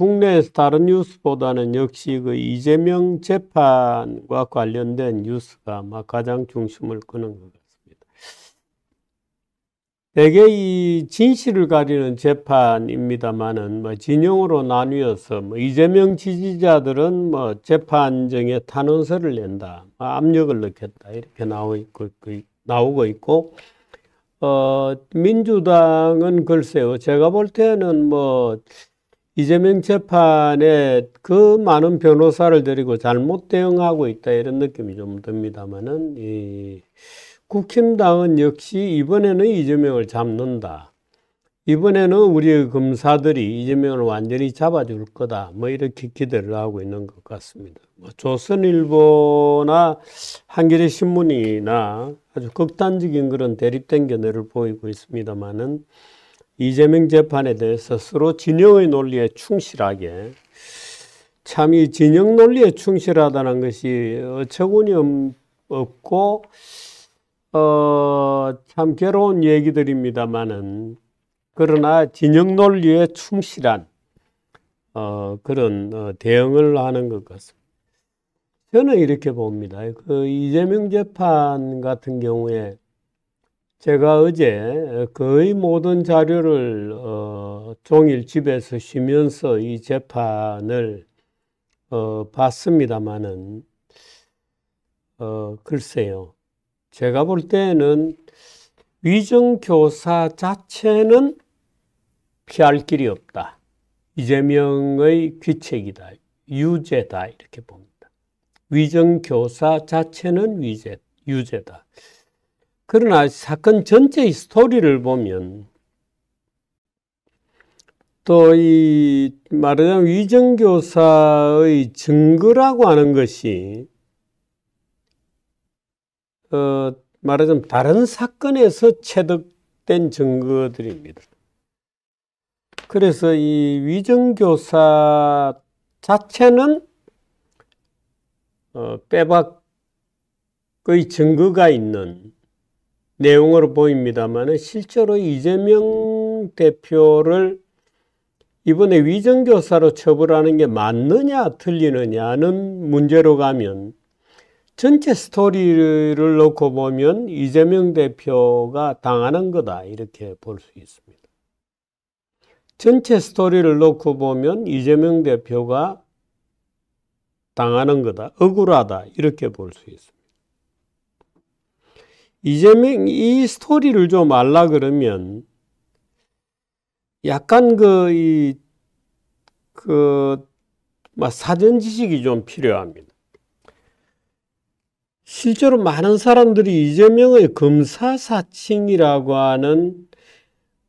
국내에서 다른 뉴스보다는 역시 그 이재명 재판과 관련된 뉴스가 막 가장 중심을 끄는 것 같습니다. 대개 이 진실을 가리는 재판입니다만은 뭐 진영으로 나뉘어서 뭐 이재명 지지자들은 뭐 재판정에 탄원서를 낸다, 뭐 압력을 넣겠다 이렇게 나오 있고, 나오고 있고 어 민주당은 글쎄요 제가 볼 때는 뭐 이재명 재판에 그 많은 변호사를 데리고 잘못 대응하고 있다 이런 느낌이 좀 듭니다만은 이 국힘당은 역시 이번에는 이재명을 잡는다. 이번에는 우리 의 검사들이 이재명을 완전히 잡아줄 거다. 뭐 이렇게 기대를 하고 있는 것 같습니다. 뭐 조선일보나 한겨레 신문이나 아주 극단적인 그런 대립 된견해를 보이고 있습니다만은 이재명 재판에 대해서 서로 진영의 논리에 충실하게 참 이 진영 논리에 충실하다는 것이 어처구니 없고 어, 참 괴로운 얘기들입니다만은 그러나 진영 논리에 충실한 어, 그런 어, 대응을 하는 것 같습니다. 저는 이렇게 봅니다. 그 이재명 재판 같은 경우에 제가 어제 어, 거의 모든 자료를 어, 종일 집에서 쉬면서 이 재판을 어, 봤습니다마는 어, 글쎄요. 제가 볼 때는 위정교사 자체는 피할 길이 없다. 이재명의 귀책이다. 유죄다. 이렇게 봅니다. 위정교사 자체는 위죄, 유죄다. 그러나 사건 전체의 스토리를 보면 또 이 말하자면 위정교사의 증거라고 하는 것이 어 말하자면 다른 사건에서 체득된 증거들입니다. 그래서 이 위정교사 자체는 어, 빼박의 증거가 있는 내용으로 보입니다만 실제로 이재명 대표를 이번에 위정교사로 처벌하는 게 맞느냐 틀리느냐는 문제로 가면 전체 스토리를 놓고 보면 이재명 대표가 당하는 거다 이렇게 볼 수 있습니다. 전체 스토리를 놓고 보면 이재명 대표가 당하는 거다 억울하다 이렇게 볼 수 있습니다. 이재명이 스토리를 좀 알라 그러면 약간 그, 이, 그, 막 뭐 사전 지식이 좀 필요합니다. 실제로 많은 사람들이 이재명의 검사사칭이라고 하는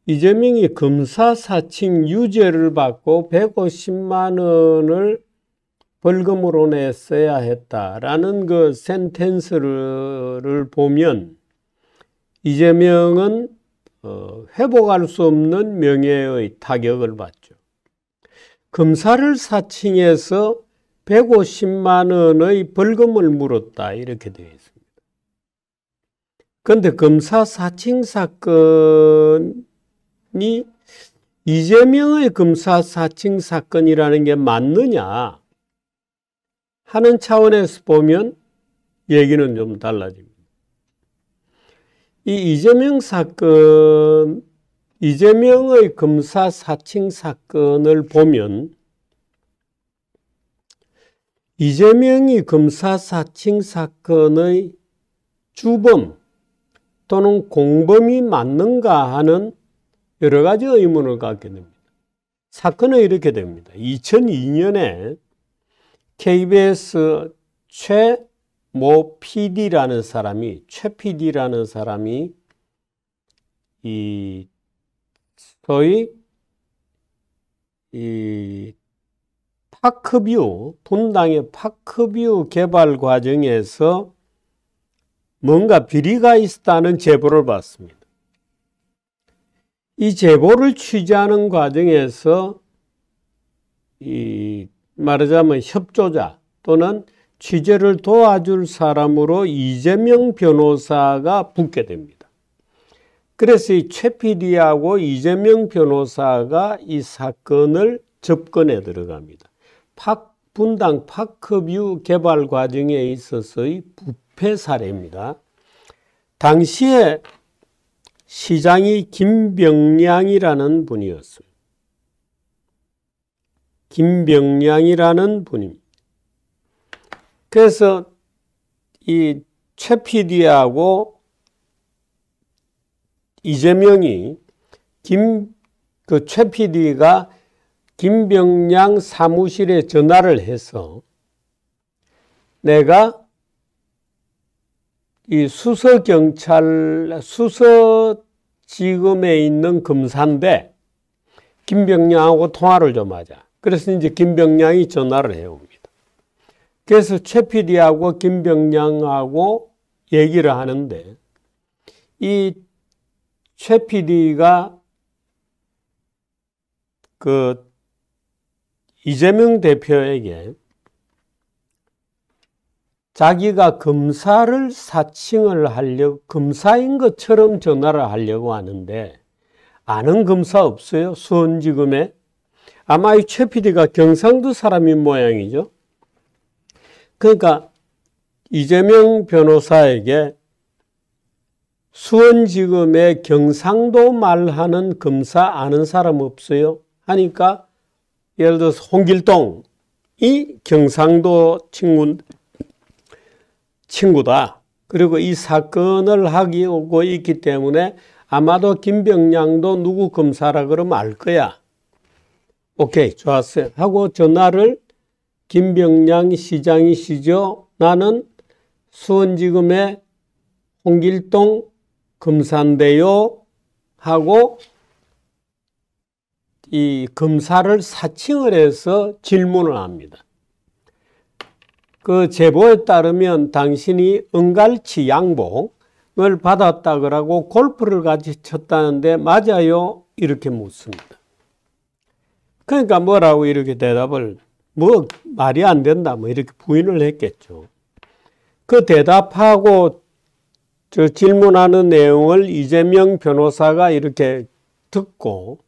이재명이 검사사칭 유죄를 받고 150만 원을 벌금으로 냈어야 했다라는 그 센텐스를 보면 이재명은 어, 회복할 수 없는 명예의 타격을 받죠. 검사를 사칭해서 150만 원의 벌금을 물었다 이렇게 되어 있습니다. 그런데 검사 사칭 사건이 이재명의 검사 사칭 사건이라는 게 맞느냐 하는 차원에서 보면 얘기는 좀 달라집니다. 이 이재명 사건, 이재명의 검사 사칭 사건을 보면 이재명이 검사 사칭 사건의 주범 또는 공범이 맞는가 하는 여러 가지 의문을 갖게 됩니다. 사건은 이렇게 됩니다. 2002년에 KBS 최모 PD라는 사람이 최 PD라는 사람이 이 소위 이 파크뷰 분당의 파크뷰 개발 과정에서 뭔가 비리가 있었다는 제보를 받습니다. 이 제보를 취재하는 과정에서 이 말하자면 협조자 또는 취재를 도와줄 사람으로 이재명 변호사가 붙게 됩니다. 그래서 이최 PD하고 이재명 변호사가 이 사건을 접근에 들어갑니다. 팍, 분당 파크뷰 개발 과정에 있어서의 부패 사례입니다. 당시에 시장이 김병량이라는 분이었어요. 김병량이라는 분입니다. 그래서 이 최피디하고 이재명이 김 그최 피디가 김병양 사무실에 전화를 해서 내가 이 수서 경찰 수서 지금에 있는 검사인데 김병양하고 통화를 좀 하자. 그래서 이제 김병양이 전화를 해옵니다. 그래서 최필이하고 김병량하고 얘기를 하는데 이 최PD가 그 이재명 대표에게 자기가 검사를 사칭을 하려 고 검사인 것처럼 전화를 하려고 하는데 아는 검사 없어요 수원지검에 아마 이 최PD가 경상도 사람인 모양이죠. 그러니까 이재명 변호사에게 수원지검의 경상도 말하는 검사 아는 사람 없어요? 하니까 예를 들어서 홍길동이 경상도 친구, 친구다. 그리고 이 사건을 하고 기오 있기 때문에 아마도 김병량도 누구 검사라 그러면 알 거야. 오케이, 좋았어요. 하고 전화를 김병량 시장이시죠. 나는 수원지금의 홍길동 금산대요 하고 이검사를 사칭을 해서 질문을 합니다. 그 제보에 따르면 당신이 은갈치 양봉을 받았다 그러고 골프를 같이 쳤다는데 맞아요? 이렇게 묻습니다. 그러니까 뭐라고 이렇게 대답을 뭐 말이 안 된다 뭐 이렇게 부인을 했겠죠. 그 대답하고 저 질문하는 내용을 이재명 변호사가 이렇게 듣고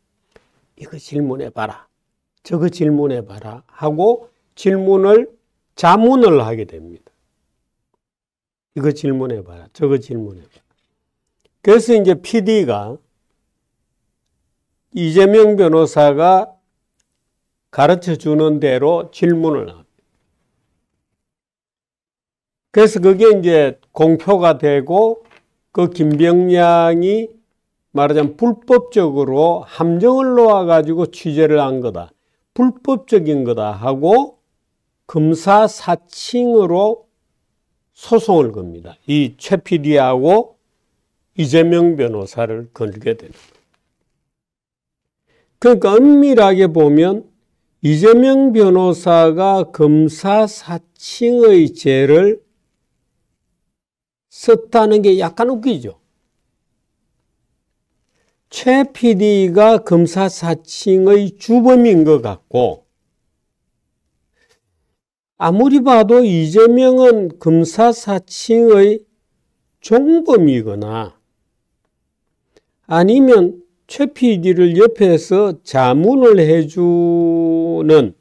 이거 질문해 봐라. 저거 질문해 봐라 하고 질문을 자문을 하게 됩니다. 이거 질문해 봐라. 저거 질문해 봐라. 그래서 이제 PD가 이재명 변호사가 가르쳐 주는 대로 질문을 합니다. 그래서 그게 이제 공표가 되고 그 김병양이 말하자면 불법적으로 함정을 놓아가지고 취재를 한 거다. 불법적인 거다 하고 검사 사칭으로 소송을 겁니다. 이 최피디하고 이재명 변호사를 걸게 되는 거 그러니까 은밀하게 보면 이재명 변호사가 검사 사칭의 죄를 썼다는 게 약간 웃기죠. 최 PD가 검사 사칭의 주범인 것 같고 아무리 봐도 이재명은 검사 사칭의 종범이거나 아니면 최 PD를 옆에서 자문을 해주는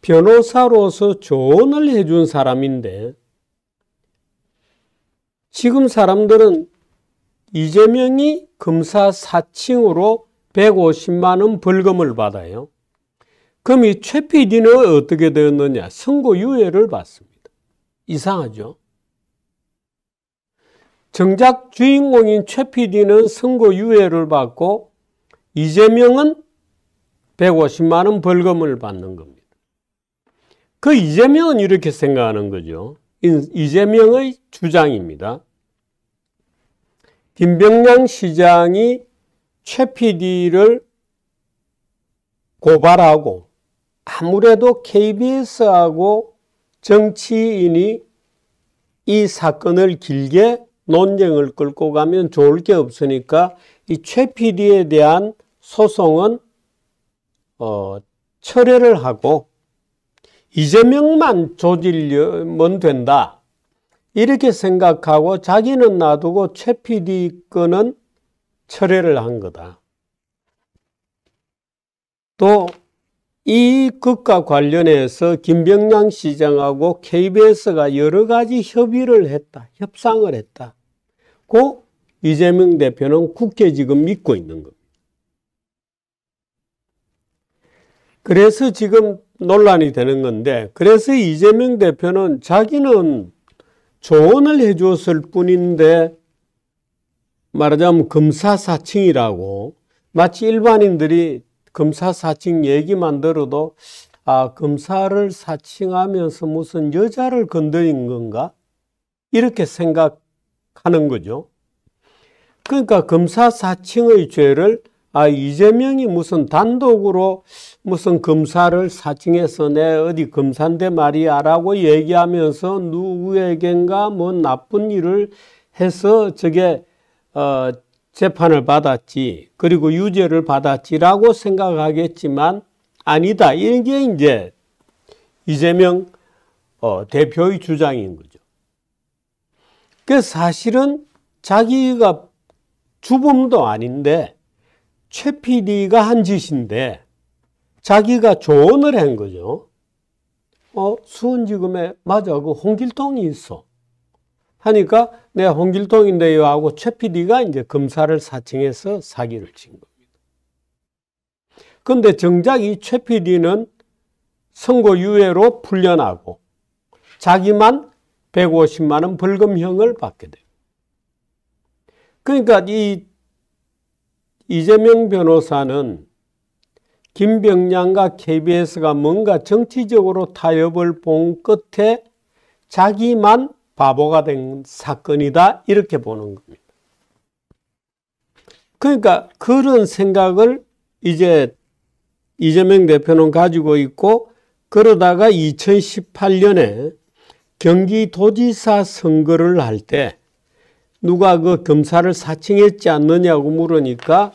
변호사로서 조언을 해준 사람인데 지금 사람들은 이재명이 검사 4층으로 150만원 벌금을 받아요. 그럼 이최 PD는 어떻게 되었느냐? 선고유예를 받습니다. 이상하죠? 정작 주인공인 최 PD는 선고유예를 받고 이재명은 150만 원 벌금을 받는 겁니다. 그 이재명은 이렇게 생각하는 거죠. 이재명의 주장입니다. 김병양 시장이 최 PD를 고발하고 아무래도 KBS하고 정치인이 이 사건을 길게 논쟁을 끌고 가면 좋을 게 없으니까 이최 PD에 대한 소송은 어, 철회를 하고 이재명만 조질면 된다. 이렇게 생각하고 자기는 놔두고 최 PD 건은 철회를 한 거다. 또이 극과 관련해서 김병량 시장하고 KBS가 여러 가지 협의를 했다. 협상을 했다. 고 이재명 대표는 국회 지금 믿고 있는 겁니다. 그래서 지금 논란이 되는 건데 그래서 이재명 대표는 자기는 조언을 해주었을 뿐인데 말하자면 검사사칭이라고 마치 일반인들이 검사사칭 얘기만 들어도 아검사를 사칭하면서 무슨 여자를 건드린 건가 이렇게 생각하는 거죠. 그러니까 검사사칭의 죄를 아, 이재명이 무슨 단독으로 무슨 검사를 사칭해서 내 어디 검사인데 말이야라고 얘기하면서 누구에겐가 뭐 나쁜 일을 해서 저게 어, 재판을 받았지 그리고 유죄를 받았지라고 생각하겠지만 아니다 이게 이제 이재명 어, 대표의 주장인 거죠. 그 사실은 자기가 주범도 아닌데 최 PD가 한 짓인데 자기가 조언을 한 거죠. 어, 수원지검에 맞아. 그 홍길동이 있어. 하니까 내 홍길동인데요 하고 최 PD가 이제 검사를 사칭해서 사기를 친 겁니다. 근데 정작 이최 PD는 선고유예로 풀려나고 자기만 150만 원 벌금형을 받게 돼 그러니까 이 이재명 변호사는 김병양과 KBS가 뭔가 정치적으로 타협을 본 끝에 자기만 바보가 된 사건이다 이렇게 보는 겁니다. 그러니까 그런 생각을 이제 이재명 대표는 가지고 있고 그러다가 2018년에 경기도지사 선거를 할 때 누가 그 검사를 사칭했지 않느냐고 물으니까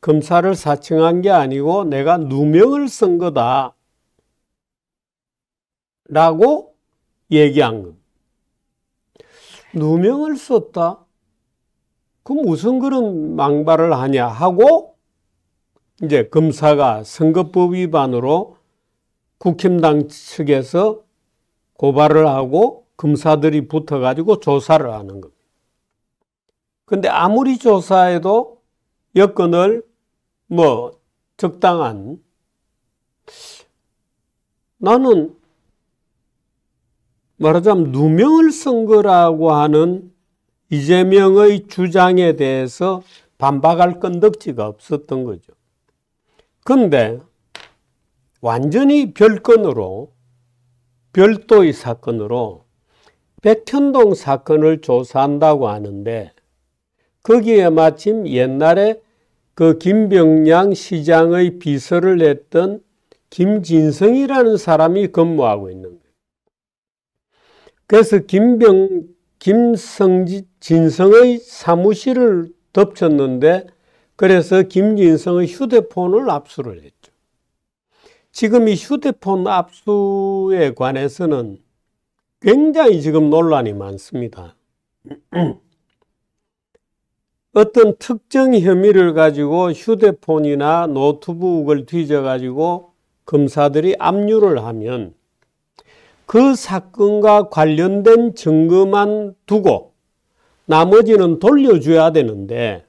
검사를 사칭한 게 아니고 내가 누명을 쓴 거다. 라고 얘기한 겁니다. 누명을 썼다? 그럼 무슨 그런 망발을 하냐 하고 이제 검사가 선거법 위반으로 국힘당 측에서 고발을 하고 검사들이 붙어가지고 조사를 하는 겁니다. 근데 아무리 조사해도 여건을 뭐 적당한 나는 말하자면 누명을 쓴 거라고 하는 이재명의 주장에 대해서 반박할 건덕지가 없었던 거죠. 근데 완전히 별건으로 별도의 사건으로 백현동 사건을 조사한다고 하는데 거기에 마침 옛날에 그 김병양 시장의 비서를 했던 김진성이라는 사람이 근무하고 있는 거예요. 그래서 김병 김성 진성의 사무실을 덮쳤는데 그래서 김진성의 휴대폰을 압수를 했죠. 지금 이 휴대폰 압수에 관해서는 굉장히 지금 논란이 많습니다. 어떤 특정 혐의를 가지고 휴대폰이나 노트북을 뒤져가지고 검사들이 압류를 하면 그 사건과 관련된 증거만 두고 나머지는 돌려줘야 되는데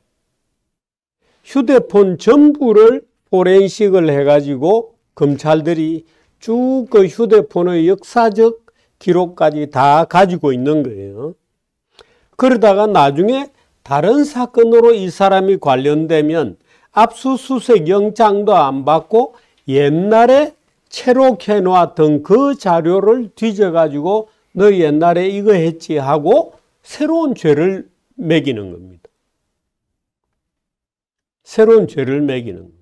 휴대폰 전부를 포렌식을 해가지고 검찰들이 쭉 그 휴대폰의 역사적 기록까지 다 가지고 있는 거예요. 그러다가 나중에 다른 사건으로 이 사람이 관련되면 압수수색 영장도 안 받고 옛날에 체록해 놓았던 그 자료를 뒤져가지고 너 옛날에 이거 했지 하고 새로운 죄를 매기는 겁니다. 새로운 죄를 매기는 겁니다.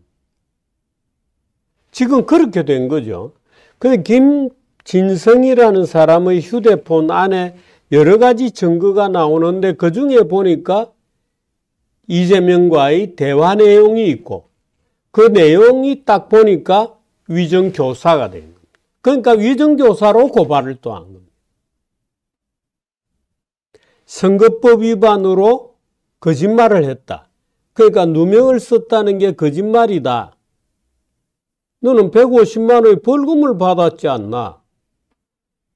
지금 그렇게 된 거죠. 근데 그 김진성이라는 사람의 휴대폰 안에 여러 가지 증거가 나오는데 그 중에 보니까 이재명과의 대화 내용이 있고 그 내용이 딱 보니까 위정교사가된 겁니다. 그러니까 위정교사로 고발을 또 한 겁니다. 선거법 위반으로 거짓말을 했다. 그러니까 누명을 썼다는 게 거짓말이다. 너는 150만 원의 벌금을 받았지 않나?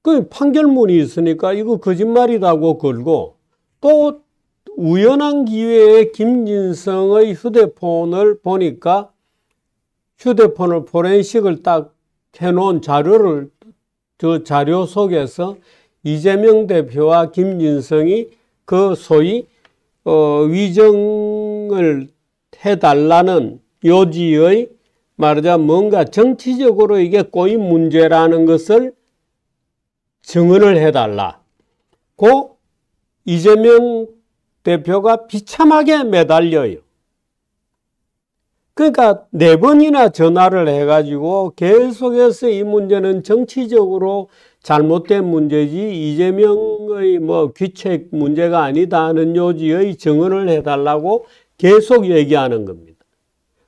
그 판결문이 있으니까 이거 거짓말이라고 걸고 또 우연한 기회에 김진성의 휴대폰을 보니까 휴대폰을 포렌식을 딱 해놓은 자료를 저 자료 속에서 이재명 대표와 김진성이 그 소위 어, 위정을 해달라는 요지의 말하자 뭔가 정치적으로 이게 꼬인 문제라는 것을 증언을 해달라고 이재명 대표가 비참하게 매달려요. 그러니까 네 번이나 전화를 해가지고 계속해서 이 문제는 정치적으로 잘못된 문제지 이재명의 뭐 귀책 문제가 아니다 하는 요지의 증언을 해달라고 계속 얘기하는 겁니다.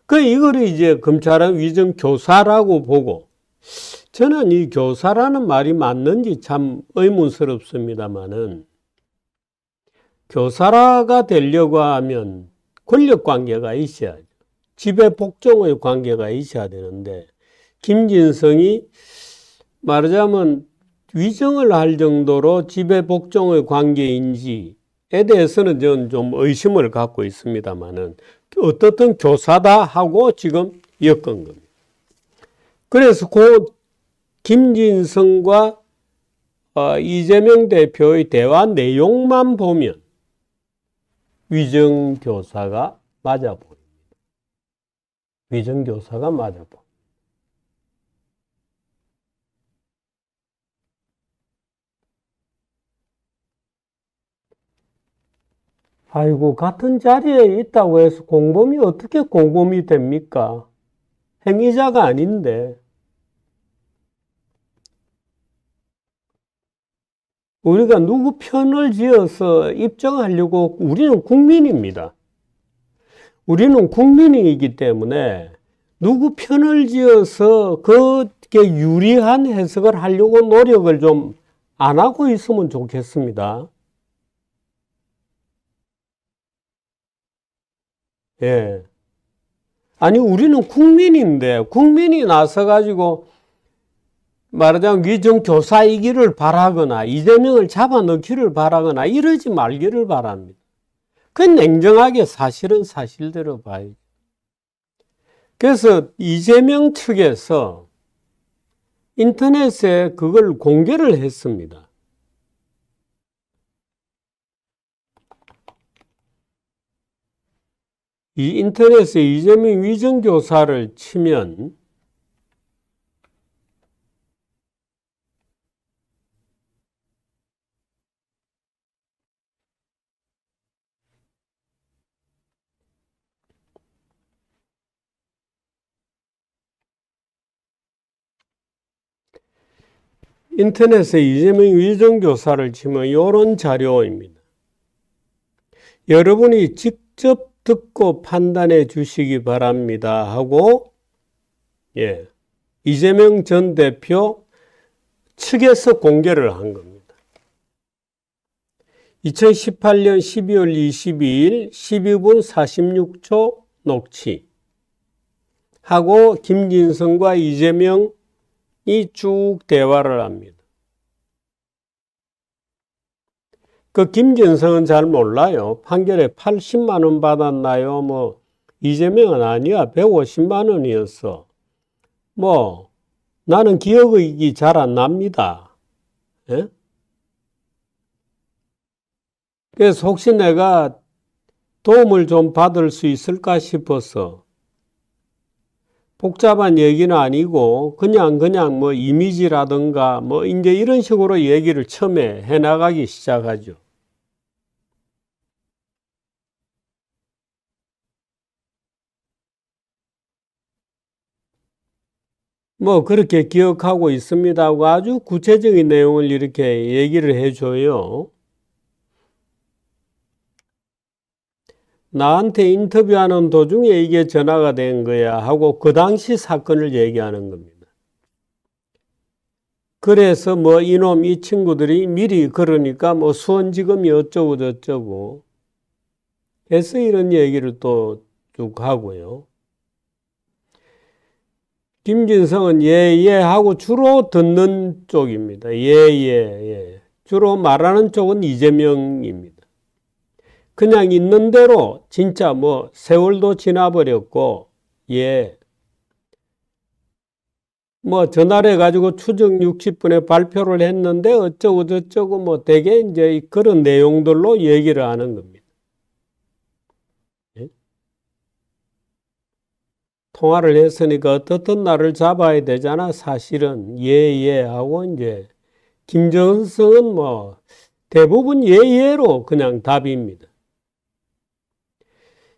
그 이거를 이제 검찰은 위증 교사라고 보고 저는 이 교사라는 말이 맞는지 참 의문스럽습니다만은 교사가 되려고 하면 권력 관계가 있어야죠. 지배 복종의 관계가 있어야 되는데 김진성이 말하자면 위정을 할 정도로 지배 복종의 관계인지에 대해서는 저는 좀 의심을 갖고 있습니다만은 어떻든 교사다 하고 지금 엮은 겁니다. 그래서 그 김진성과 어, 이재명 대표의 대화 내용만 보면 위정교사가 맞아 보입니다. 위정교사가 맞아 보입니다. 아이고 같은 자리에 있다고 해서 공범이 어떻게 공범이 됩니까? 행위자가 아닌데 우리가 누구 편을 지어서 입장하려고 우리는 국민입니다. 우리는 국민이기 때문에 누구 편을 지어서 그게 유리한 해석을 하려고 노력을 좀 안 하고 있으면 좋겠습니다. 예. 아니, 우리는 국민인데, 국민이 나서가지고 말하자면 위정교사이기를 바라거나 이재명을 잡아넣기를 바라거나 이러지 말기를 바랍니다. 그 냉정하게 사실은 사실대로 봐야 그래서 이재명 측에서 인터넷에 그걸 공개를 했습니다. 이 인터넷에 이재명 위정교사를 치면 인터넷에 이재명 위정교사를 치면 이런 자료입니다. 여러분이 직접 듣고 판단해 주시기 바랍니다 하고 예 이재명 전 대표 측에서 공개를 한 겁니다. 2018년 12월 22일 12분 46초 녹취 하고 김진성과 이재명 이쭉 대화를 합니다. 그 김진성은 잘 몰라요. 판결에 80만 원 받았나요? 뭐 이재명은 아니야. 150만 원이었어. 뭐 나는 기억이 잘 안 납니다. 예? 그래서 혹시 내가 도움을 좀 받을 수 있을까 싶어서 복잡한 얘기는 아니고 그냥 그냥 뭐 이미지라든가 뭐 이제 이런 식으로 얘기를 처음에 해나가기 시작하죠. 뭐 그렇게 기억하고 있습니다 하고 아주 구체적인 내용을 이렇게 얘기를 해줘요. 나한테 인터뷰하는 도중에 이게 전화가 된 거야 하고 그 당시 사건을 얘기하는 겁니다. 그래서 뭐 이놈 이 친구들이 미리 그러니까 뭐 수원지검이 어쩌고 저쩌고 해서 이런 얘기를 또 쭉 하고요. 김진성은 예예 예 하고 주로 듣는 쪽입니다. 예예 예, 예. 주로 말하는 쪽은 이재명입니다. 그냥 있는 대로 진짜 뭐 세월도 지나버렸고 예. 뭐 전화를 해가지고 추정 60분에 발표를 했는데 어쩌고 저쩌고 뭐 대개 이제 그런 내용들로 얘기를 하는 겁니다. 예? 통화를 했으니까 어떻든 나를 잡아야 되잖아. 사실은 예예 예 하고 이제 김정은은 뭐 대부분 예예로 그냥 답입니다.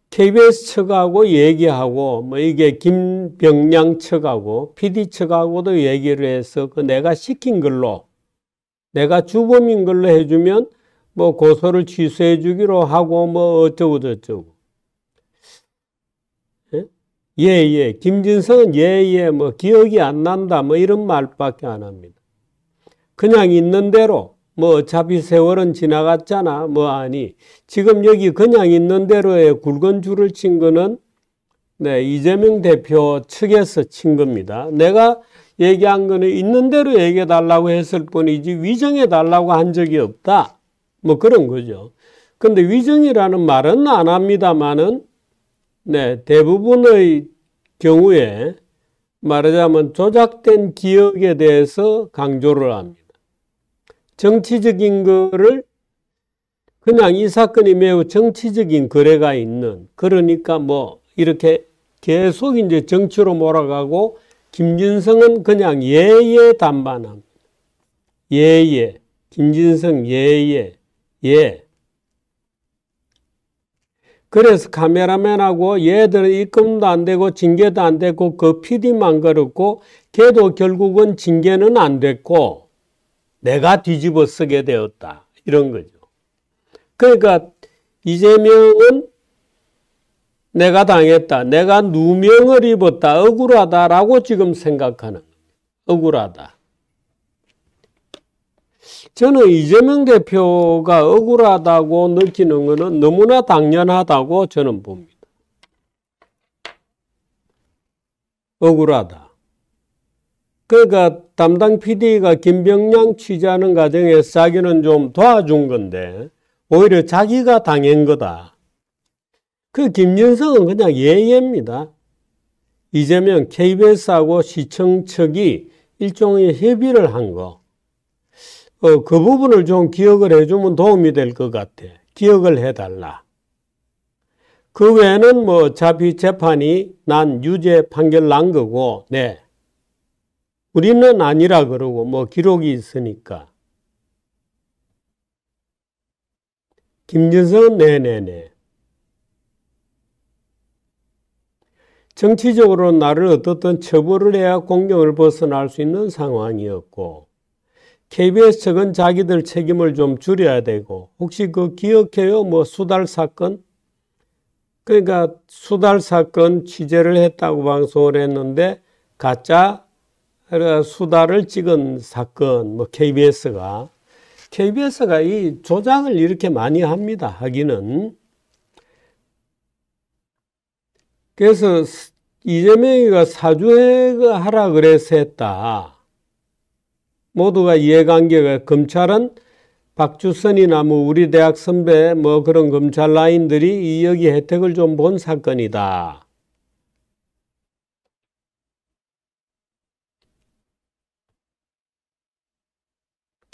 KBS 측하고 얘기하고 뭐 이게 김병량 측하고 PD 측하고도 얘기를 해서 그 내가 시킨 걸로 내가 주범인 걸로 해주면 뭐 고소를 취소해 주기로 하고 뭐 어쩌고 저쩌고 예예 예, 예. 김진성은 예예 예, 뭐 기억이 안 난다 뭐 이런 말밖에 안 합니다. 그냥 있는 대로 뭐 어차피 세월은 지나갔잖아. 뭐 아니. 지금 여기 그냥 있는 대로의 굵은 줄을 친 거는 네, 이재명 대표 측에서 친 겁니다. 내가 얘기한 거는 있는 대로 얘기해 달라고 했을 뿐이지 위정해 달라고 한 적이 없다. 뭐 그런 거죠. 근데 위정이라는 말은 안 합니다만은 네, 대부분의 경우에 말하자면 조작된 기억에 대해서 강조를 합니다. 정치적인 거를 그냥 이 사건이 매우 정치적인 거래가 있는 그러니까 뭐 이렇게 계속 이제 정치로 몰아가고 김진성은 그냥 예예 단반함 예예 김진성 예예 예 그래서 카메라맨하고 얘들은 입금도 안 되고 징계도 안되고그 PD만 그렇고 걔도 결국은 징계는 안 됐고 내가 뒤집어 쓰게 되었다. 이런 거죠. 그러니까 이재명은 내가 당했다. 내가 누명을 입었다. 억울하다라고 지금 생각하는 억울하다. 저는 이재명 대표가 억울하다고 느끼는 것은 너무나 당연하다고 저는 봅니다. 억울하다. 그러니까 담당 PD가 김병량 취재하는 과정에 서 자기는 좀 도와준 건데 오히려 자기가 당한 거다. 그 김윤성은 그냥 예예입니다. 이재명 KBS하고 시청 측이 일종의 협의를 한 거. 어, 그 부분을 좀 기억을 해주면 도움이 될 것 같아. 기억을 해달라. 그 외에는 뭐자차피 재판이 난 유죄 판결 난 거고, 네. 우리는 아니라 그러고 뭐 기록이 있으니까. 김진성 네네네. 네. 정치적으로 나를 어떻든 처벌을 해야 공경을 벗어날 수 있는 상황이었고 KBS 측은 자기들 책임을 좀 줄여야 되고 혹시 그 기억해요? 뭐 수달 사건? 그러니까 수달 사건 취재를 했다고 방송을 했는데 가짜 그러니까 수다를 찍은 사건, 뭐 KBS가 KBS가 이조작을 이렇게 많이 합니다. 하기는 그래서 이재명이가 사주회가 하라 그래서 했다. 모두가 이해관계가 검찰은 박주선이나 뭐 우리 대학 선배 뭐 그런 검찰 라인들이 여기 혜택을 좀 본 사건이다.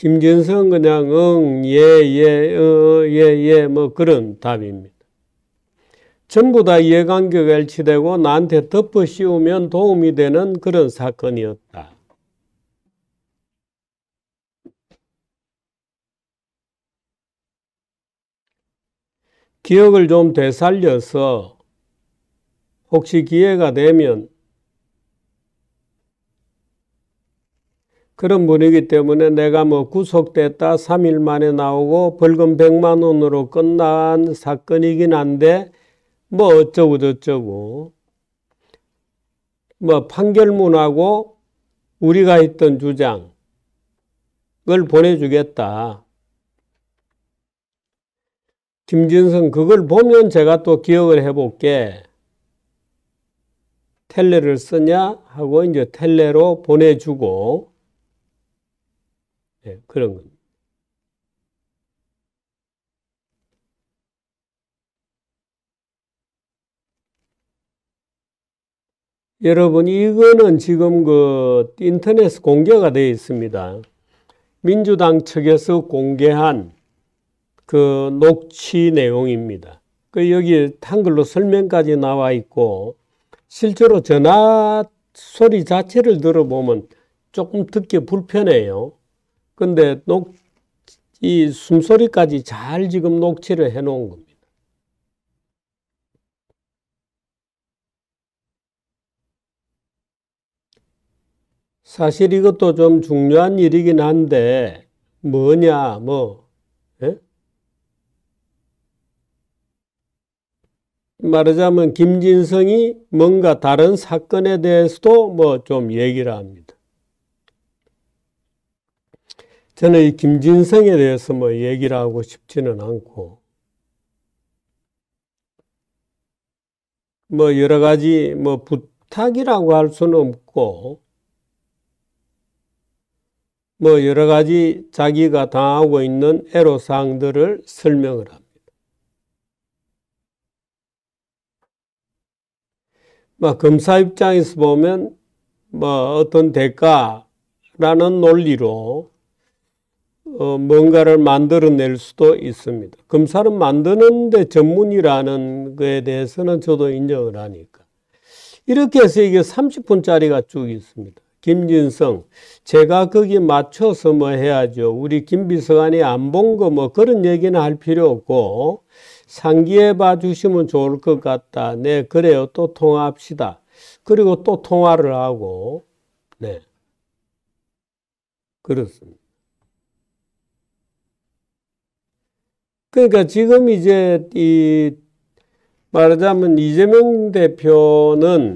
김준성 그냥 응, 예, 예, 어, 예, 예, 뭐 그런 답입니다. 전부 다 이해관계가 일치되고 나한테 덮어 씌우면 도움이 되는 그런 사건이었다. 기억을 좀 되살려서 혹시 기회가 되면 그런 분이기 때문에 내가 뭐 구속됐다 3일 만에 나오고 벌금 100만 원으로 끝난 사건이긴 한데 뭐 어쩌고 저쩌고 뭐 판결문하고 우리가 했던 주장을 보내주겠다. 김진성 그걸 보면 제가 또 기억을 해볼게. 텔레를 쓰냐 하고 이제 텔레로 보내주고 네, 그런 겁니다. 여러분 이거는 지금 그 인터넷 공개가 되어 있습니다. 민주당 측에서 공개한 그 녹취 내용입니다. 그 여기 한글로 설명까지 나와 있고 실제로 전화 소리 자체를 들어보면 조금 듣기 불편해요. 근데 녹, 이 숨소리까지 잘 지금 녹취를 해 놓은 겁니다. 사실 이것도 좀 중요한 일이긴 한데, 뭐냐, 뭐, 예? 말하자면 김진성이 뭔가 다른 사건에 대해서도 뭐 좀 얘기를 합니다. 저는 이 김진성에 대해서 뭐 얘기를 하고 싶지는 않고, 뭐 여러 가지 뭐 부탁이라고 할 수는 없고, 뭐 여러 가지 자기가 당하고 있는 애로사항들을 설명을 합니다. 뭐 검사 입장에서 보면 뭐 어떤 대가라는 논리로 어, 뭔가를 만들어낼 수도 있습니다. 검사를 만드는데 전문이라는 것에 대해서는 저도 인정을 하니까. 이렇게 해서 이게 30분짜리가 쭉 있습니다. 김진성, 제가 거기 맞춰서 뭐 해야죠. 우리 김비서관이 안 본 거 뭐 그런 얘기는 할 필요 없고, 상기해 봐 주시면 좋을 것 같다. 네, 그래요. 또 통화합시다. 그리고 또 통화를 하고, 네. 그렇습니다. 그러니까 지금 이제 이 말하자면 이재명 대표는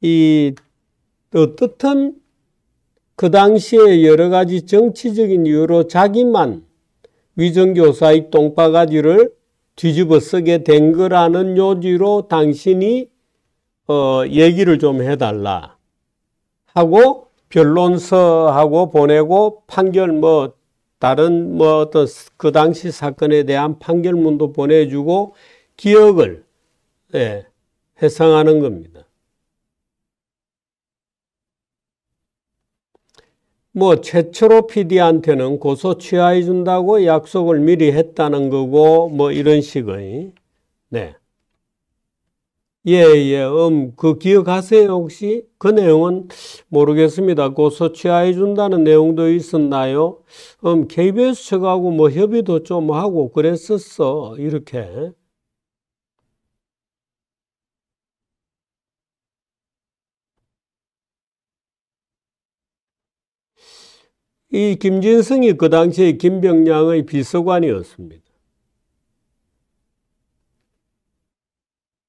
이 어떻든 그 당시에 여러 가지 정치적인 이유로 자기만 위정교사의 똥바가지를 뒤집어 쓰게 된 거라는 요지로 당신이 어, 얘기를 좀 해달라 하고 변론서하고 보내고 판결 뭐 다른 뭐 어떤 그 당시 사건에 대한 판결문도 보내주고 기억을 예, 해상하는 겁니다. 뭐 최초로 PD한테는 고소 취하해 준다고 약속을 미리 했다는 거고 뭐 이런 식의 네. 예, 예, 음, 그 기억하세요, 혹시? 그 내용은 모르겠습니다. 고소 취하해 준다는 내용도 있었나요? 음, KBS 측하고 뭐 협의도 좀 하고 그랬었어. 이렇게. 이 김진성이 그 당시에 김병량의 비서관이었습니다.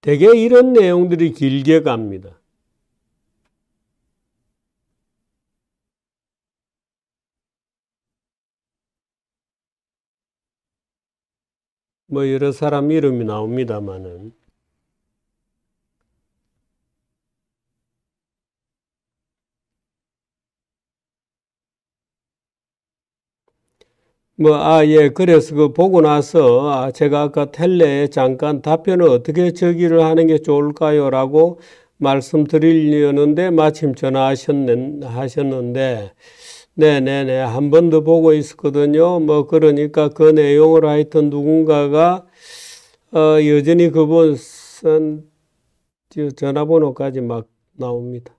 대개 이런 내용들이 길게 갑니다. 뭐 여러 사람 이름이 나옵니다만은 뭐, 아, 예, 그래서 그 보고 나서 아, 제가 아까 텔레에 잠깐 답변을 어떻게 저기를 하는 게 좋을까요? 라고 말씀드리려는데 마침 전화하셨는데, 네네네, 한 번 더 보고 있었거든요. 뭐, 그러니까 그 내용을 하여튼 누군가가 어, 여전히 그분 전화번호까지 막 나옵니다.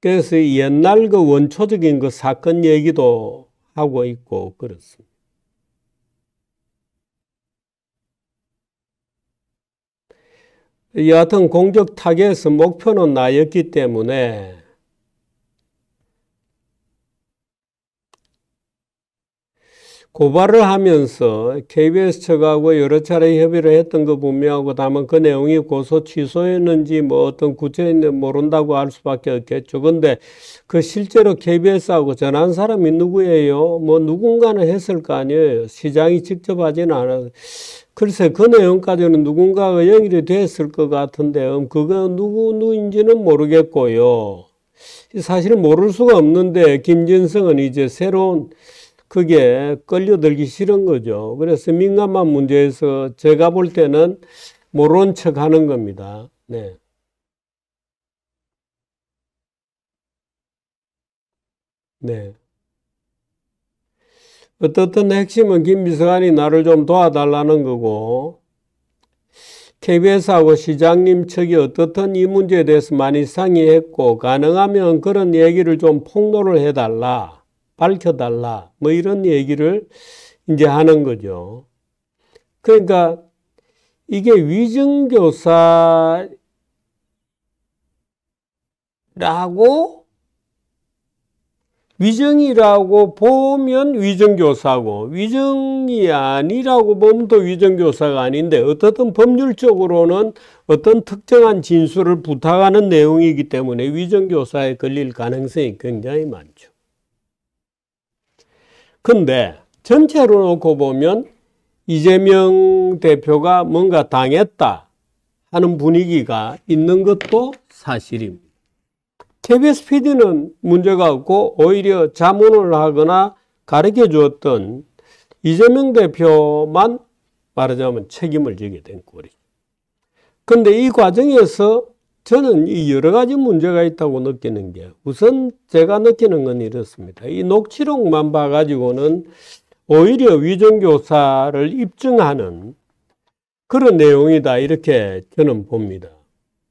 그래서 옛날 그 원초적인 그 사건 얘기도 하고 있고 그렇습니다. 여하튼 공적 타겟의 목표는 나였기 때문에 고발을 하면서 KBS 측하고 여러 차례 협의를 했던 거 분명하고 다만 그 내용이 고소 취소했는지뭐 어떤 구체는 모른다고 할 수밖에 없겠죠. 근데 그 실제로 KBS하고 전한 사람이 누구예요? 뭐 누군가는 했을 거 아니에요. 시장이 직접 하지는 않아서. 글쎄 그 내용까지는 누군가가 연결이 됐을 것 같은데요. 그거 누구 누인지는 모르겠고요. 사실 은 모를 수가 없는데 김진성은 이제 새로운 그게 끌려들기 싫은 거죠. 그래서 민감한 문제에서 제가 볼 때는 모른 척 하는 겁니다. 네. 네. 어떻든 핵심은 김비서관이 나를 좀 도와달라는 거고, KBS하고 시장님 측이 어떻든 이 문제에 대해서 많이 상의했고, 가능하면 그런 얘기를 좀 폭로를 해달라. 밝혀달라. 뭐 이런 얘기를 이제 하는 거죠. 그러니까 이게 위증교사라고 위증이라고 보면 위증교사고 위증이 아니라고 보면 또 위증교사가 아닌데 어떻든 법률적으로는 어떤 특정한 진술을 부탁하는 내용이기 때문에 위증교사에 걸릴 가능성이 굉장히 많죠. 근데 전체로 놓고 보면 이재명 대표가 뭔가 당했다 하는 분위기가 있는 것도 사실입니다. KBS PD는 문제가 없고 오히려 자문을 하거나 가르쳐 주었던 이재명 대표만 말하자면 책임을 지게 된 꼴이죠. 근데 이 과정에서 저는 이 여러 가지 문제가 있다고 느끼는 게 우선 제가 느끼는 건 이렇습니다. 이 녹취록만 봐가지고는 오히려 위정교사를 입증하는 그런 내용이다 이렇게 저는 봅니다.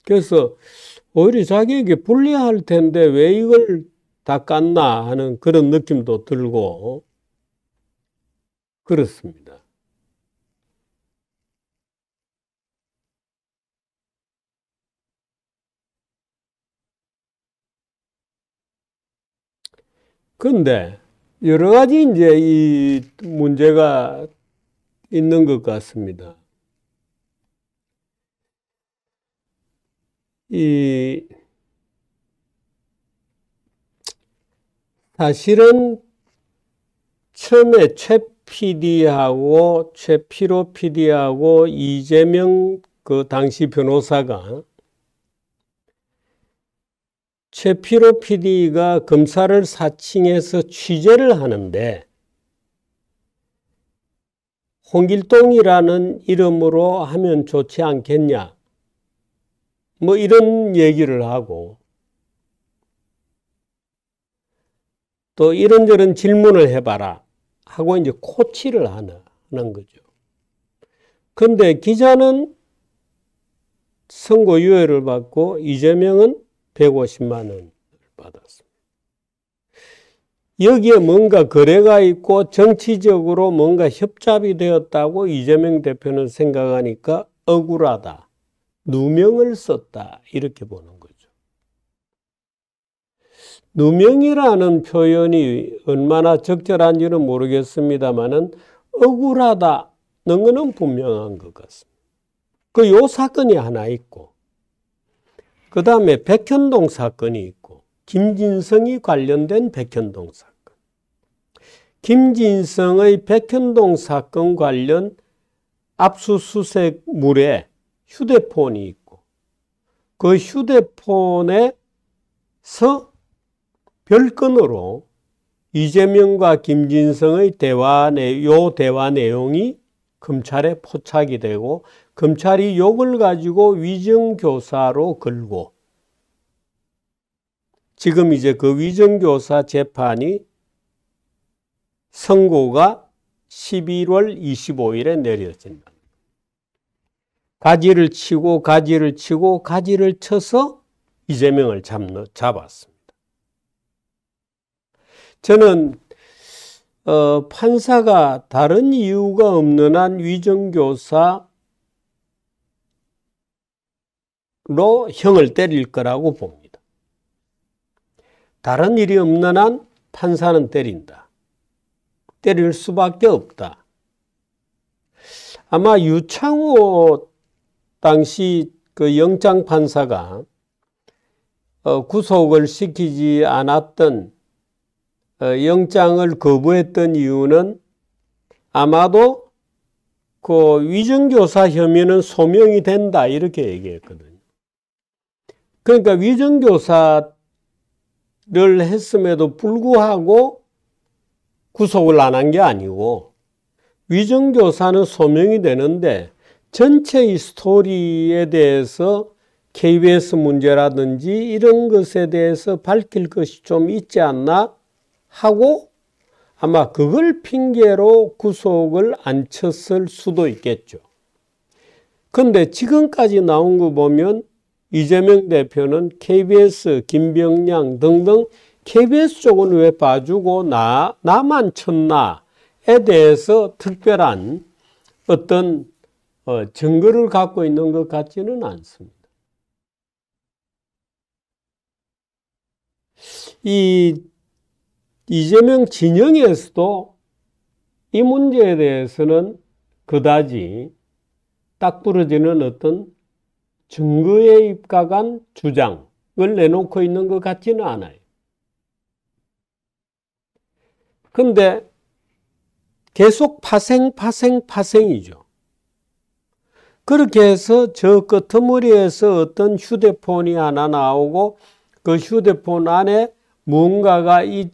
그래서 오히려 자기에게 불리할 텐데 왜 이걸 다 깠나 하는 그런 느낌도 들고 그렇습니다. 그런데 여러 가지 이제 이 문제가 있는 것 같습니다. 이 사실은 처음에 최 PD하고 최피로 PD하고 이재명 그 당시 변호사가 최피로 PD가 검사를 사칭해서 취재를 하는데 홍길동이라는 이름으로 하면 좋지 않겠냐. 뭐 이런 얘기를 하고 또 이런저런 질문을 해봐라 하고 이제 코치를 하는 거죠. 근데 기자는 선거유예를 받고 이재명은 150만 원을 받았습니다. 여기에 뭔가 거래가 있고 정치적으로 뭔가 협잡이 되었다고 이재명 대표는 생각하니까 억울하다. 누명을 썼다. 이렇게 보는 거죠. 누명이라는 표현이 얼마나 적절한지는 모르겠습니다만은 억울하다는 것은 분명한 것 같습니다. 그 요 사건이 하나 있고 그 다음에 백현동 사건이 있고 김진성이 관련된 백현동 사건. 김진성의 백현동 사건 관련 압수수색물에 휴대폰이 있고 그 휴대폰에서 별건으로 이재명과 김진성의 대화 내, 요 대화 내용이 검찰에 포착이 되고 검찰이 욕을 가지고 위정교사로 걸고 지금 이제 그 위정교사 재판이 선고가 11월 25일에 내려진다. 가지를 치고 가지를 치고 가지를 쳐서 이재명을 잡았습니다. 저는 어, 판사가 다른 이유가 없는 한 위정교사 로 형을 때릴 거라고 봅니다. 다른 일이 없는 한 판사는 때린다. 때릴 수밖에 없다. 아마 유창호 당시 그 영장 판사가 어, 구속을 시키지 않았던 어, 영장을 거부했던 이유는 아마도 그 위증교사 혐의는 소명이 된다 이렇게 얘기했거든. 그러니까 위정교사를 했음에도 불구하고 구속을 안 한 게 아니고 위정교사는 소명이 되는데 전체 이 스토리에 대해서 KBS 문제라든지 이런 것에 대해서 밝힐 것이 좀 있지 않나 하고 아마 그걸 핑계로 구속을 안 쳤을 수도 있겠죠. 근데 지금까지 나온 거 보면 이재명 대표는 KBS, 김병양 등등 KBS 쪽은 왜 봐주고 나, 나만 쳤나에 대해서 특별한 어떤 어, 증거를 갖고 있는 것 같지는 않습니다. 이 이재명 진영에서도 이 문제에 대해서는 그다지 딱 부러지는 어떤 증거에 입각한 주장을 내놓고 있는 것 같지는 않아요. 근데 계속 파생, 파생, 파생이죠. 그렇게 해서 저끄머리에서 어떤 휴대폰이 하나 나오고 그 휴대폰 안에 뭔가가 있는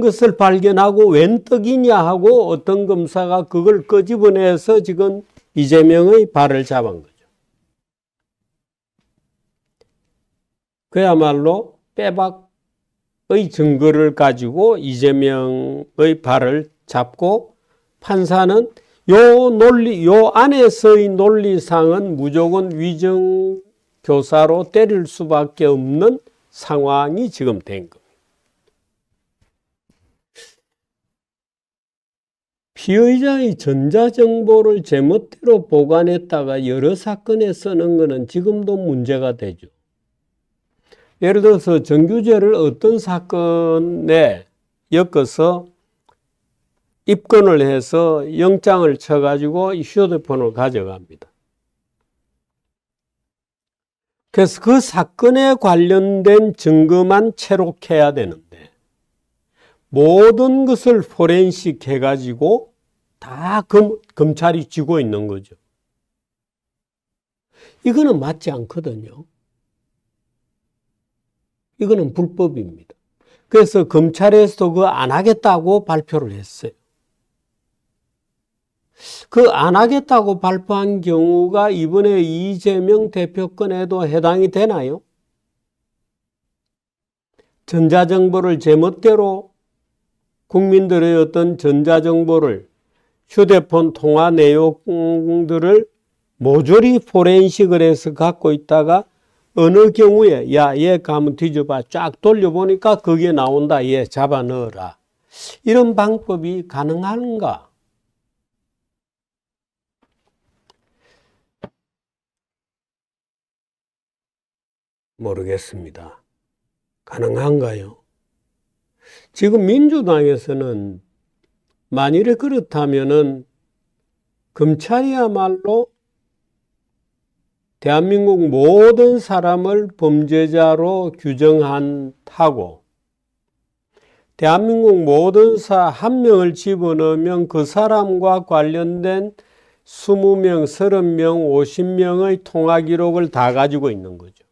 것을 발견하고 웬 떡이냐 하고 어떤 검사가 그걸 끄집어내서 지금 이재명의 발을 잡은 거죠. 그야말로 빼박의 증거를 가지고 이재명의 발을 잡고 판사는 요 논리, 요 안에서의 논리상은 무조건 위증 교사로 때릴 수밖에 없는 상황이 지금 된 겁니다. 피의자의 전자정보를 제멋대로 보관했다가 여러 사건에 쓰는 것은 지금도 문제가 되죠. 예를 들어서 정규제를 어떤 사건에 엮어서 입건을 해서 영장을 쳐가지고 휴대폰을 가져갑니다. 그래서 그 사건에 관련된 증거만 채록해야 되는데 모든 것을 포렌식 해가지고 다 검, 검찰이 쥐고 있는 거죠. 이거는 맞지 않거든요. 이거는 불법입니다. 그래서 검찰에서도 그 안 하겠다고 발표를 했어요. 그 안 하겠다고 발표한 경우가 이번에 이재명 대표건에도 해당이 되나요? 전자정보를 제멋대로 국민들의 어떤 전자정보를 휴대폰 통화 내용들을 모조리 포렌식을 해서 갖고 있다가 어느 경우에 야얘 가면 뒤져봐 쫙 돌려보니까 거기에 나온다 얘 잡아 넣어라 이런 방법이 가능한가? 모르겠습니다. 가능한가요? 지금 민주당에서는 만일에 그렇다면은 검찰이야말로 대한민국 모든 사람을 범죄자로 규정한타고 대한민국 모든 사한 명을 집어넣으면 그 사람과 관련된 20명, 30명, 50명의 통화 기록을 다 가지고 있는 거죠.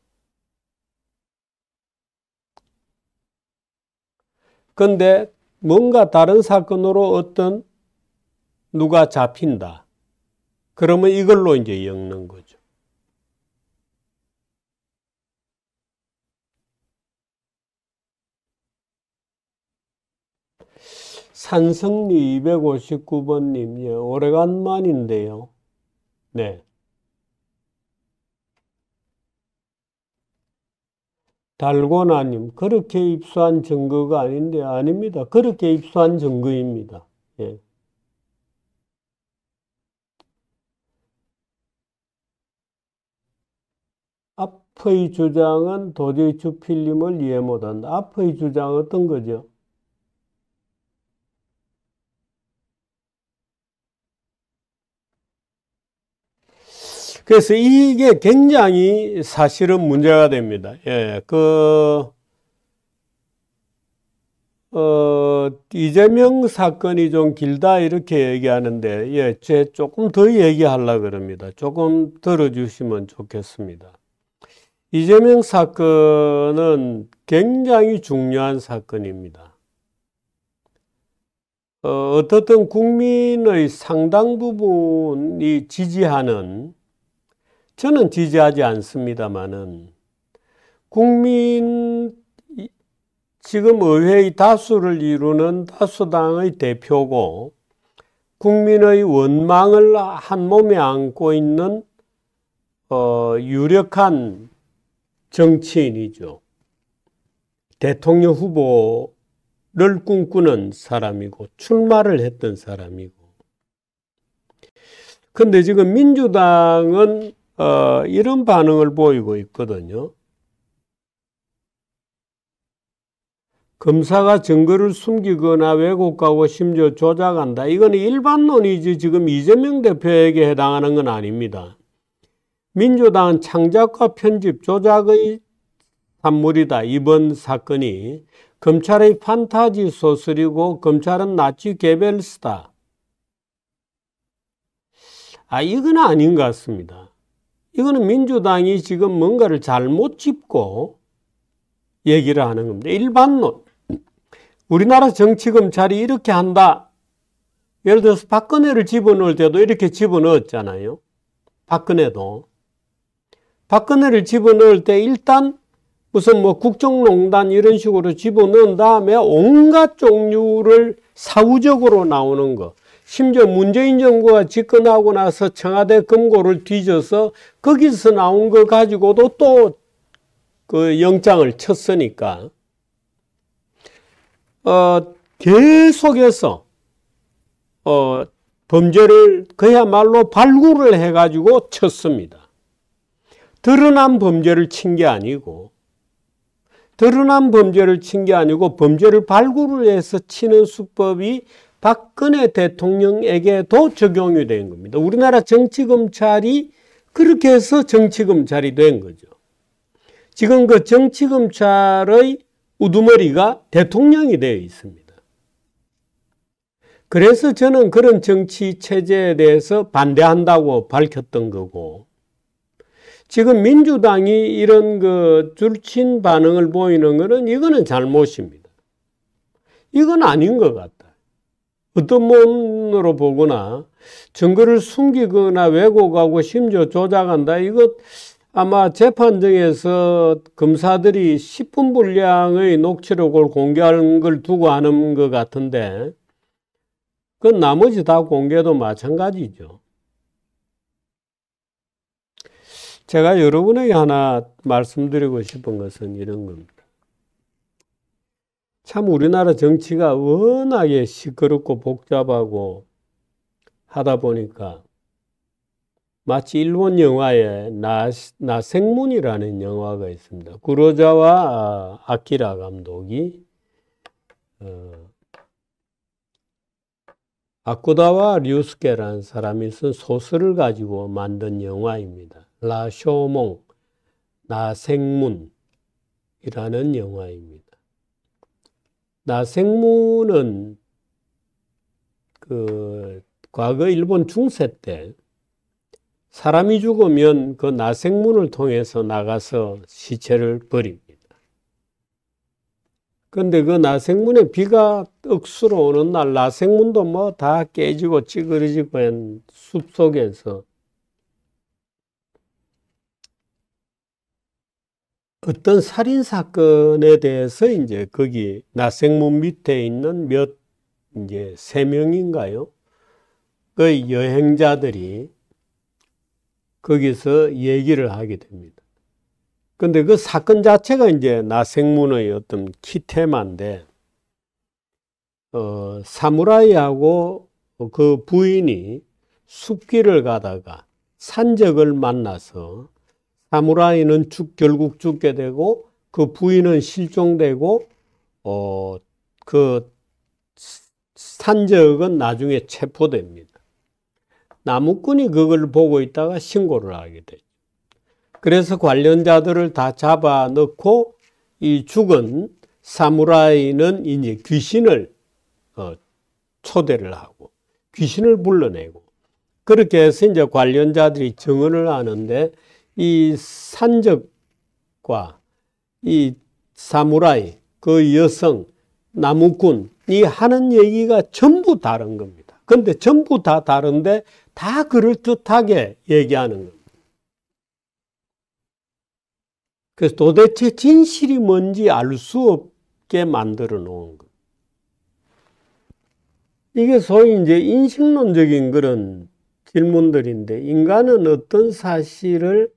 근데 뭔가 다른 사건으로 어떤 누가 잡힌다. 그러면 이걸로 이제 엮는 거죠. 찬성리 259번님, 오래간만인데요. 네. 달고나님, 그렇게 입수한 증거가 아닌데, 아닙니다. 그렇게 입수한 증거입니다. 예. 앞의 주장은 도저히 주필님을 이해 못한다. 앞의 주장 어떤 거죠? 그래서 이게 굉장히 사실은 문제가 됩니다. 예, 그, 어, 이재명 사건이 좀 길다 이렇게 얘기하는데, 예, 제 조금 더 얘기하려고 그럽니다. 조금 들어주시면 좋겠습니다. 이재명 사건은 굉장히 중요한 사건입니다. 어, 어떻든 국민의 상당 부분이 지지하는 저는 지지하지 않습니다만은 국민 지금 의회의 다수를 이루는 다수당의 대표고 국민의 원망을 한 몸에 안고 있는 어, 유력한 정치인이죠. 대통령 후보를 꿈꾸는 사람이고 출마를 했던 사람이고. 근데 지금 민주당은 어, 이런 반응을 보이고 있거든요. 검사가 증거를 숨기거나 왜곡하고 심지어 조작한다. 이건 일반론이지 지금 이재명 대표에게 해당하는 건 아닙니다. 민주당 창작과 편집 조작의 산물이다. 이번 사건이 검찰의 판타지 소설이고 검찰은 나치 개별스다. 아, 이건 아닌 것 같습니다. 이거는 민주당이 지금 뭔가를 잘못 짚고 얘기를 하는 겁니다. 일반론. 우리나라 정치금 자리 이렇게 한다. 예를 들어서 박근혜를 집어넣을 때도 이렇게 집어넣었잖아요. 박근혜도. 박근혜를 집어넣을 때 일단 무슨 뭐 국정농단 이런 식으로 집어넣은 다음에 온갖 종류를 사후적으로 나오는 것. 심지어 문재인 정부가 집권하고 나서 청와대 금고를 뒤져서 거기서 나온 거 가지고도 또 그 영장을 쳤으니까 어, 계속해서 어, 범죄를 그야말로 발굴을 해가지고 쳤습니다. 드러난 범죄를 친 게 아니고 드러난 범죄를 친 게 아니고 범죄를 발굴을 해서 치는 수법이 박근혜 대통령에게도 적용이 된 겁니다. 우리나라 정치검찰이 그렇게 해서 정치검찰이 된 거죠. 지금 그 정치검찰의 우두머리가 대통령이 되어 있습니다. 그래서 저는 그런 정치 체제에 대해서 반대한다고 밝혔던 거고, 지금 민주당이 이런 그 줄친 반응을 보이는 것은 이거는 잘못입니다. 이건 아닌 것 같다. 어떤 문으로 보거나 증거를 숨기거나 왜곡하고 심지어 조작한다. 이것 아마 재판정에서 검사들이 10분 분량의 녹취록을 공개하는 걸 두고 하는 것 같은데 그 나머지 다 공개도 마찬가지죠. 제가 여러분에게 하나 말씀드리고 싶은 것은 이런 겁니다. 참 우리나라 정치가 워낙에 시끄럽고 복잡하고 하다 보니까 마치 일본 영화에 나, 생문이라는 영화가 있습니다. 구로자와 아키라 감독이 어, 아쿠다와 류스케라는 사람이 쓴 소설을 가지고 만든 영화입니다. 라쇼몽 나생문이라는 영화입니다. 나생문은그 과거 일본 중세 때 사람이 죽으면 그 나생문을 통해서 나가서 시체를 버립니다. 근데 그 나생문에 비가 억수로 오는 날 나생문도 뭐 다 깨지고 찌그러지고 한 숲속에서 어떤 살인 사건에 대해서 이제 거기 나생문 밑에 있는 몇 이제 세 명인가요? 그 여행자들이 거기서 얘기를 하게 됩니다. 근데 그 사건 자체가 이제 나생문의 어떤 키테마인데 어, 사무라이하고 그 부인이 숲길을 가다가 산적을 만나서 사무라이는 죽 결국 죽게 되고 그 부인은 실종되고 어그 산적은 나중에 체포됩니다. 나무꾼이 그걸 보고 있다가 신고를 하게 되죠. 그래서 관련자들을 다 잡아 넣고 이 죽은 사무라이는 이제 귀신을 어, 초대를 하고 귀신을 불러내고 그렇게 해서 이제 관련자들이 증언을 하는데 이 산적과 이 사무라이, 그 여성, 나무꾼이 하는 얘기가 전부 다른 겁니다. 근데 전부 다 다른데 다 그럴듯하게 얘기하는 겁니다. 그래서 도대체 진실이 뭔지 알 수 없게 만들어 놓은 것. 이게 소위 이제 인식론적인 그런 질문들인데 인간은 어떤 사실을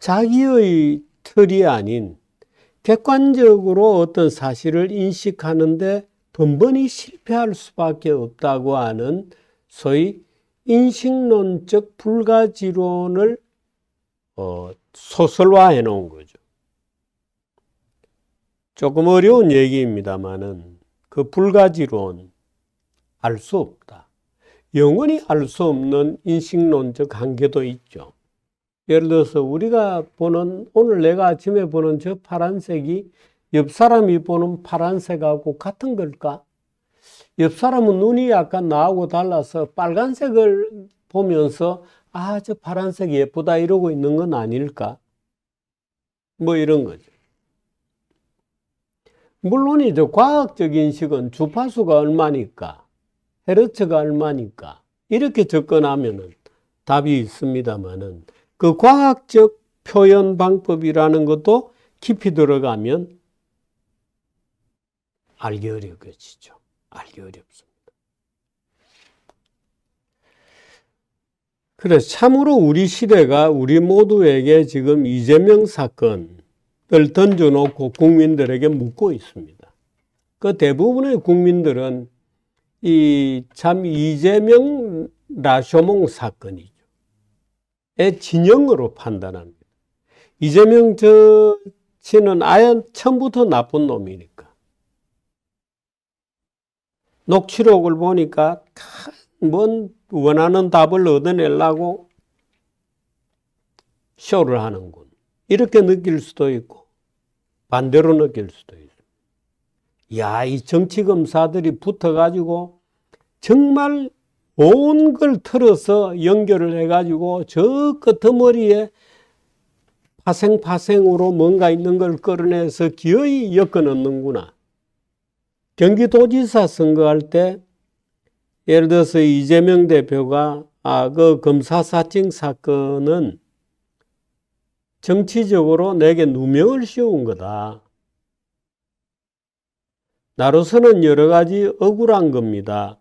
자기의 틀이 아닌 객관적으로 어떤 사실을 인식하는데 번번이 실패할 수밖에 없다고 하는 소위 인식론적 불가지론을 어, 소설화해 놓은 거죠. 조금 어려운 얘기입니다만은 그 불가지론 알 수 없다. 영원히 알 수 없는 인식론적 한계도 있죠. 예를 들어서 우리가 보는 오늘 내가 아침에 보는 저 파란색이 옆 사람이 보는 파란색하고 같은 걸까? 옆 사람은 눈이 약간 나하고 달라서 빨간색을 보면서 아, 저 파란색 예쁘다 이러고 있는 건 아닐까? 뭐 이런 거죠. 물론이죠. 과학적인 식은 주파수가 얼마니까, 헤르츠가 얼마니까, 이렇게 접근하면 답이 있습니다만은 그 과학적 표현 방법이라는 것도 깊이 들어가면 알기 어렵겠죠 알기 어렵습니다. 그래서 참으로 우리 시대가 우리 모두에게 지금 이재명 사건을 던져놓고 국민들에게 묻고 있습니다. 그 대부분의 국민들은 이 참 이재명 라쇼몽 사건이 진영으로 판단합니다. 이재명 저씨는 아예 처음부터 나쁜 놈이니까. 녹취록을 보니까 뭔 원하는 답을 얻어내려고 쇼를 하는군. 이렇게 느낄 수도 있고 반대로 느낄 수도 있어. 야, 이 정치 검사들이 붙어 가지고 정말 온걸 틀어서 연결을 해가지고 저 끄트머리에 파생파생으로 뭔가 있는 걸 끌어내서 기어이 엮어넣는구나. 경기도지사 선거할 때 예를 들어서 이재명 대표가 아, 그 검사사칭 사건은 정치적으로 내게 누명을 씌운 거다. 나로서는 여러 가지 억울한 겁니다.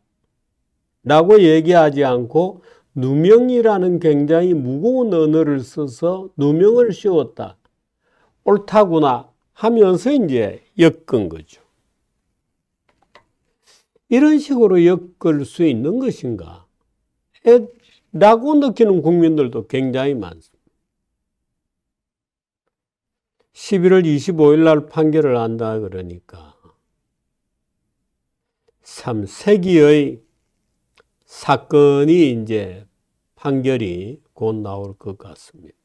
라고 얘기하지 않고 누명이라는 굉장히 무거운 언어를 써서 누명을 씌웠다. 옳다구나 하면서 이제 엮은 거죠. 이런 식으로 엮을 수 있는 것인가? 라고 느끼는 국민들도 굉장히 많습니다. 11월 25일 날 판결을 한다 그러니까 3 세기의 사건이 이제 판결이 곧 나올 것 같습니다.